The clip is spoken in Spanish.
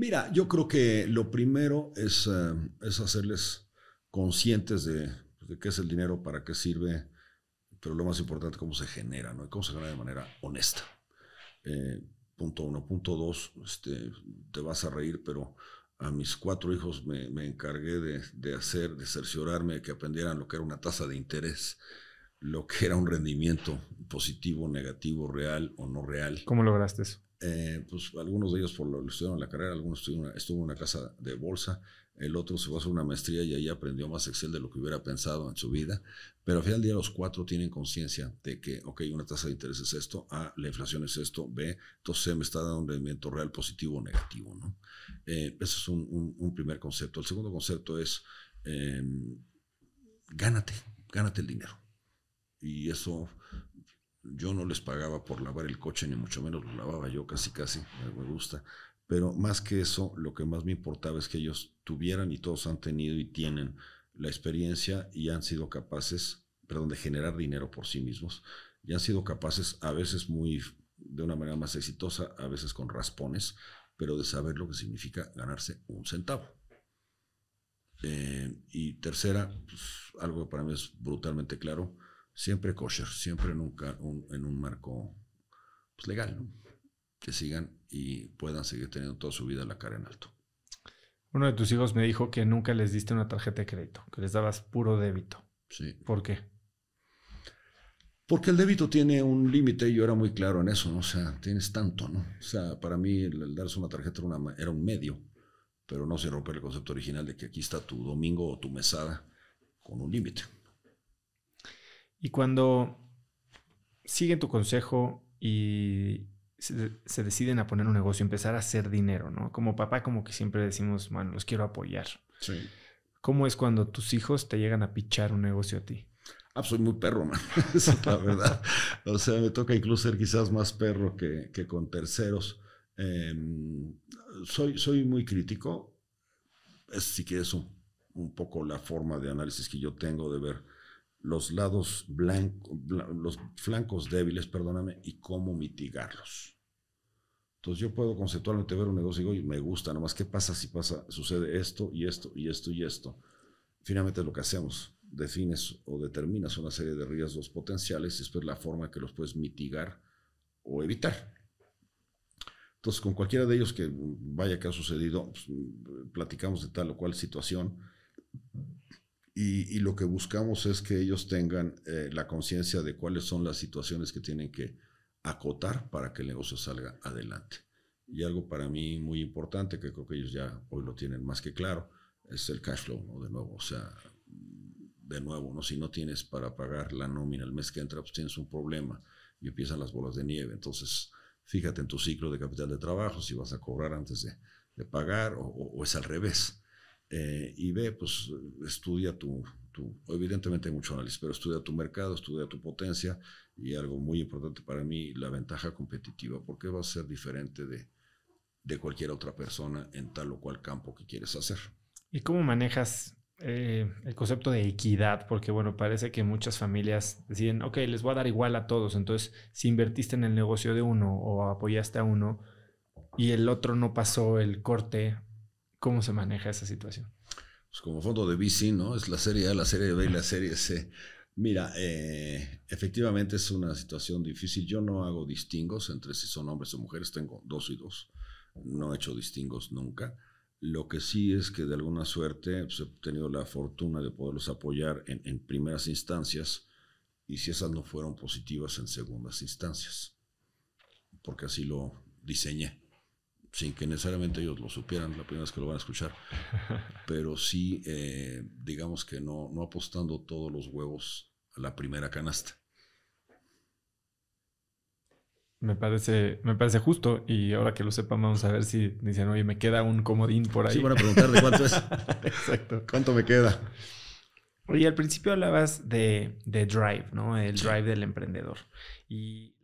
Mira, yo creo que lo primero es, eh, hacerles conscientes de, pues, de, qué es el dinero, para qué sirve, pero lo más importante, cómo se genera, ¿no? cómo se genera de manera honesta. Eh, punto uno. Punto dos, este, te vas a reír, pero a mis cuatro hijos me, encargué de, de, hacer, de cerciorarme, de que aprendieran lo que era una tasa de interés lo que era un rendimiento positivo, negativo, real o no real. ¿Cómo lograste eso? Eh, pues algunos de ellos por lo, estudiaron la carrera, algunos estuvieron estuvo en una casa de bolsa, el otro se fue a hacer una maestría y ahí aprendió más Excel de lo que hubiera pensado en su vida. Pero al final del día los cuatro tienen conciencia de que, ok, una tasa de interés es esto, A, la inflación es esto, B, entonces me está dando un rendimiento real positivo o negativo. ¿no? Eh, ese es un, primer concepto. El segundo concepto es, em, gánate, gánate el dinero y eso yo no les pagaba por lavar el coche, ni mucho menos lo lavaba yo casi, casi, me gusta. Pero más que eso, lo que más me importaba es que ellos tuvieran y todos han tenido y tienen la experiencia y han sido capaces, perdón, de generar dinero por sí mismos y han sido capaces a veces muy de una manera más exitosa, a veces con raspones, pero de saber lo que significa ganarse un centavo. Eh, y tercera, pues, algo que para mí es brutalmente claro, siempre kosher, siempre nunca en un marco pues, legal, ¿no? que sigan y puedan seguir teniendo toda su vida la cara en alto. Uno de tus hijos me dijo que nunca les diste una tarjeta de crédito, que les dabas puro débito. Sí. ¿Por qué? Porque el débito tiene un límite y yo era muy claro en eso, ¿no? O sea, tienes tanto, ¿no? O sea, para mí el, darse una tarjeta era, un medio, pero no se rompe el concepto original de que aquí está tu domingo o tu mesada con un límite. Y cuando siguen tu consejo y se, deciden a poner un negocio, empezar a hacer dinero, ¿no? Como papá, como que siempre decimos, bueno, los quiero apoyar. Sí. ¿Cómo es cuando tus hijos te llegan a pichar un negocio a ti? Ah, soy muy perro, man. es la verdad. o sea, me toca incluso ser quizás más perro que, con terceros. Em, soy, soy muy crítico. Es, que que un poco la forma de análisis que yo tengo de ver los lados blancos, los flancos débiles, perdóname, y cómo mitigarlos. Entonces yo puedo conceptualmente ver un negocio y digo, me gusta, nomás qué pasa si pasa, sucede esto y esto y esto y esto. Finalmente lo que hacemos, defines o determinas una serie de riesgos potenciales y después la forma que los puedes mitigar o evitar. Entonces con cualquiera de ellos que vaya que ha sucedido, pues, platicamos de tal o cual situación y, lo que buscamos es que ellos tengan eh, la conciencia de cuáles son las situaciones que tienen que acotar para que el negocio salga adelante. Y algo para mí muy importante, que creo que ellos ya hoy lo tienen más que claro, es el cash flow, De nuevo, o sea, de nuevo, ¿no? Si no tienes para pagar la nómina el mes que entra, pues tienes un problema y empiezan las bolas de nieve. Entonces, fíjate en tu ciclo de capital de trabajo, si vas a cobrar antes de, pagar o es al revés. Eh, y ve, pues estudia tu, evidentemente hay mucho análisis, pero estudia tu mercado, estudia tu potencia y algo muy importante para mí, la ventaja competitiva, porque va a ser diferente de, cualquier otra persona en tal o cual campo que quieres hacer. ¿Y cómo manejas eh, el concepto de equidad? Porque bueno, parece que muchas familias deciden, ok, les voy a dar igual a todos, entonces si invertiste en el negocio de uno o apoyaste a uno y el otro no pasó el corte ¿Cómo se maneja esa situación? Pues como fondo de bici, ¿no? Es la serie A, la serie B y la serie C. Mira, eh, efectivamente es una situación difícil. Yo no hago distingos entre si son hombres o mujeres, tengo dos y dos. No he hecho distingos nunca. Lo que sí es que de alguna suerte pues, he tenido la fortuna de poderlos apoyar en, primeras instancias y si esas no fueron positivas en segundas instancias, porque así lo diseñé sin que necesariamente ellos lo supieran la primera vez que lo van a escuchar, pero sí, eh, digamos que no, no apostando todos los huevos a la primera canasta. Me parece, me parece justo y ahora que lo sepan vamos a ver si dicen, oye, me queda un comodín por ahí. Sí, van a preguntar de cuánto es. Exacto. ¿Cuánto me queda? Oye, al principio hablabas de, de drive, ¿no? El drive del emprendedor. Y